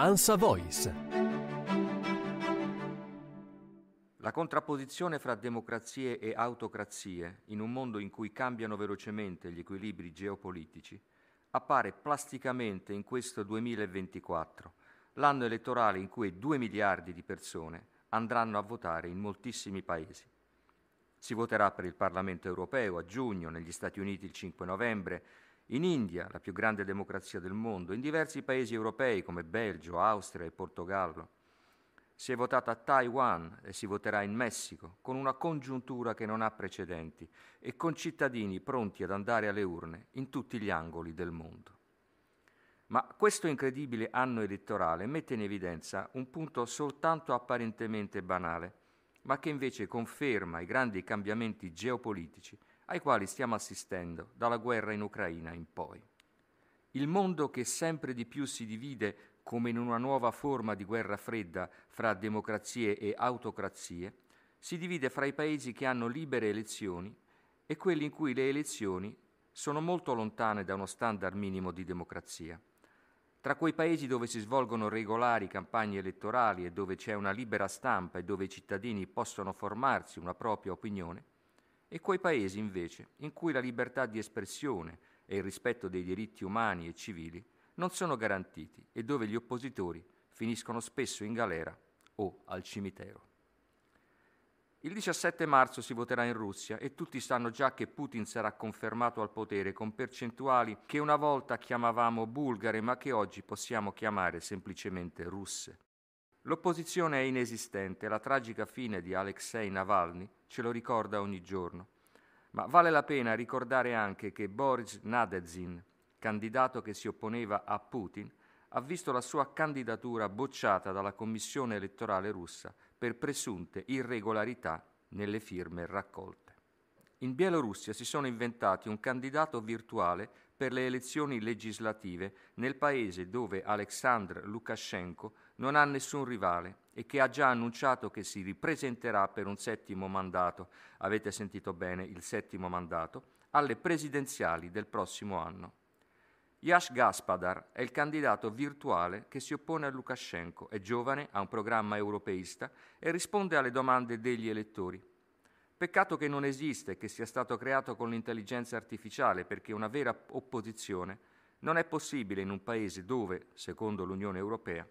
Ansa Voice. La contrapposizione fra democrazie e autocrazie, in un mondo in cui cambiano velocemente gli equilibri geopolitici, appare plasticamente in questo 2024, l'anno elettorale in cui 2 miliardi di persone andranno a votare in moltissimi paesi. Si voterà per il Parlamento europeo a giugno, negli Stati Uniti il 5 novembre, in India, la più grande democrazia del mondo, in diversi paesi europei come Belgio, Austria e Portogallo. Si è votata a Taiwan e si voterà in Messico, con una congiuntura che non ha precedenti e con cittadini pronti ad andare alle urne in tutti gli angoli del mondo. Ma questo incredibile anno elettorale mette in evidenza un punto soltanto apparentemente banale, ma che invece conferma i grandi cambiamenti geopolitici ai quali stiamo assistendo dalla guerra in Ucraina in poi. Il mondo che sempre di più si divide come in una nuova forma di guerra fredda fra democrazie e autocrazie, si divide fra i paesi che hanno libere elezioni e quelli in cui le elezioni sono molto lontane da uno standard minimo di democrazia. Tra quei paesi dove si svolgono regolari campagne elettorali e dove c'è una libera stampa e dove i cittadini possono formarsi una propria opinione, e quei paesi invece in cui la libertà di espressione e il rispetto dei diritti umani e civili non sono garantiti e dove gli oppositori finiscono spesso in galera o al cimitero. Il 17 marzo si voterà in Russia e tutti sanno già che Putin sarà confermato al potere con percentuali che una volta chiamavamo bulgare ma che oggi possiamo chiamare semplicemente russe. L'opposizione è inesistente, la tragica fine di Alexei Navalny ce lo ricorda ogni giorno, ma vale la pena ricordare anche che Boris Nadezin, candidato che si opponeva a Putin, ha visto la sua candidatura bocciata dalla Commissione elettorale russa per presunte irregolarità nelle firme raccolte. In Bielorussia si sono inventati un candidato virtuale per le elezioni legislative nel paese dove Aleksandr Lukashenko non ha nessun rivale e che ha già annunciato che si ripresenterà per un settimo mandato, avete sentito bene il settimo mandato, alle presidenziali del prossimo anno. Yash Gaspadar è il candidato virtuale che si oppone a Lukashenko, è giovane, ha un programma europeista e risponde alle domande degli elettori. Peccato che non esiste, che sia stato creato con l'intelligenza artificiale, perché una vera opposizione non è possibile in un paese dove, secondo l'Unione Europea,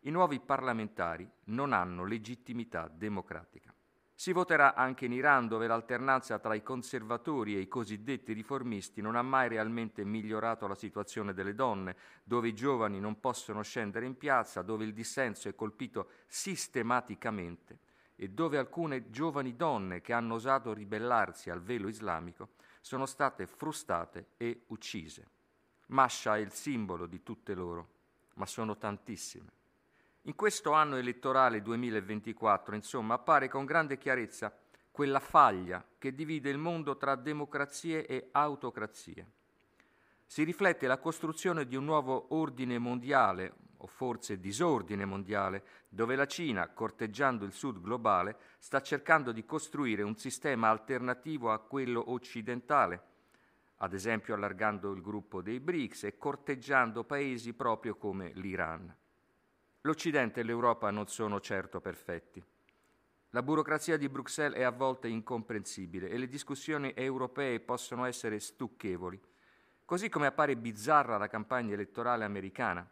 i nuovi parlamentari non hanno legittimità democratica. Si voterà anche in Iran, dove l'alternanza tra i conservatori e i cosiddetti riformisti non ha mai realmente migliorato la situazione delle donne, dove i giovani non possono scendere in piazza, dove il dissenso è colpito sistematicamente e dove alcune giovani donne che hanno osato ribellarsi al velo islamico sono state frustate e uccise. Masha è il simbolo di tutte loro, ma sono tantissime. In questo anno elettorale 2024, insomma, appare con grande chiarezza quella faglia che divide il mondo tra democrazie e autocrazie. Si riflette la costruzione di un nuovo ordine mondiale, o forse disordine mondiale, dove la Cina, corteggiando il sud globale, sta cercando di costruire un sistema alternativo a quello occidentale, ad esempio allargando il gruppo dei BRICS e corteggiando paesi proprio come l'Iran. L'Occidente e l'Europa non sono certo perfetti. La burocrazia di Bruxelles è a volte incomprensibile e le discussioni europee possono essere stucchevoli, così come appare bizzarra la campagna elettorale americana.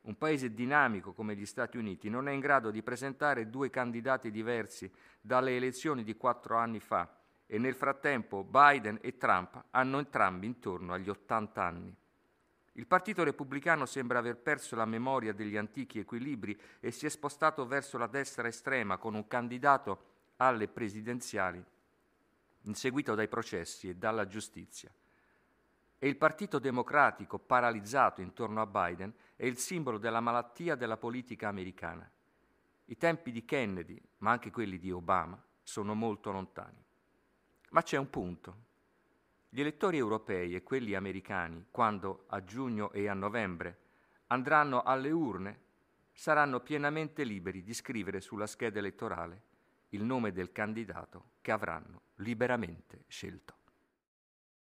Un paese dinamico come gli Stati Uniti non è in grado di presentare due candidati diversi dalle elezioni di quattro anni fa e nel frattempo Biden e Trump hanno entrambi intorno agli 80 anni. Il Partito Repubblicano sembra aver perso la memoria degli antichi equilibri e si è spostato verso la destra estrema con un candidato alle presidenziali inseguito dai processi e dalla giustizia. E il Partito Democratico paralizzato intorno a Biden è il simbolo della malattia della politica americana. I tempi di Kennedy, ma anche quelli di Obama, sono molto lontani. Ma c'è un punto. Gli elettori europei e quelli americani, quando a giugno e a novembre andranno alle urne, saranno pienamente liberi di scrivere sulla scheda elettorale il nome del candidato che avranno liberamente scelto.